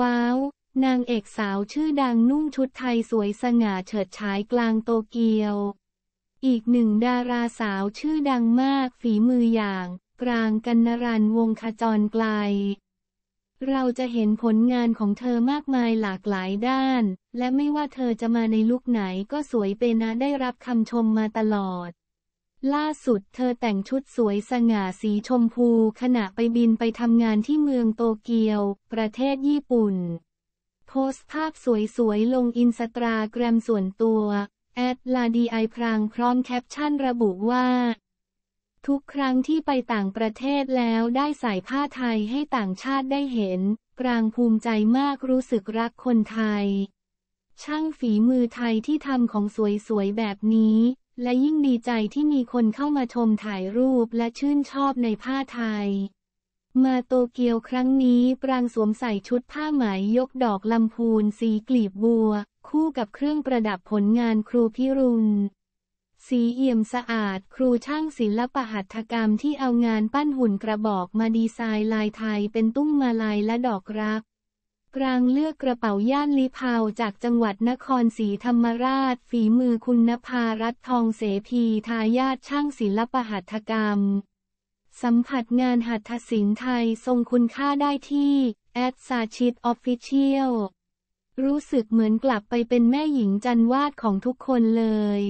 ว้าว นางเอกสาวชื่อดังนุ่งชุดไทยสวยสง่าเฉิดฉายกลางโตเกียว อีกหนึ่งดาราสาวชื่อดังมากฝีมืออย่าง กลางกันนรันวงขจรไกล เราจะเห็นผลงานของเธอมากมายหลากหลายด้าน และไม่ว่าเธอจะมาในลุคไหนก็สวยเป็นนะได้รับคำชมมาตลอดล่าสุดเธอแต่งชุดสวยสง่าสีชมพูขณะไปบินไปทำงานที่เมืองโตเกียว ประเทศญี่ปุ่น โพสต์ภาพสวยๆ ลงอินสตาแกรมส่วนตัวแอดลาดีไอพรางพร้อมแคปชั่นระบุว่า ทุกครั้งที่ไปต่างประเทศแล้วได้ใส่ผ้าไทยให้ต่างชาติได้เห็น กลางภูมิใจมากรู้สึกรักคนไทย ช่างฝีมือไทยที่ทำของสวยๆ แบบนี้และยิ่งดีใจที่มีคนเข้ามาชมถ่ายรูปและชื่นชอบในผ้าไทย มาโตเกียวครั้งนี้ปรางสวมใส่ชุดผ้าไหมยกดอกลำพูนสีกลีบบัว คู่กับเครื่องประดับผลงานครูพิรุณสีเอี่ยมสะอาด ครูช่างศิลปหัตถกรรมที่เอางานปั้นหุ่นกระบอกมาดีไซน์ลายไทยเป็นตุ้งมาลายและดอกรักกลางเลือกกระเป๋าย่านลิพาวจากจังหวัดนครศรีธรรมราช ฝีมือคุณนภารัตทองเสพีทายาทช่างศิลปหัตถกรรม สัมผัสงานหัตถศิลป์ไทยทรงคุณค่าได้ที่แอดซาชิตออฟฟิเชียลรู้สึกเหมือนกลับไปเป็นแม่หญิงจันวาดของทุกคนเลย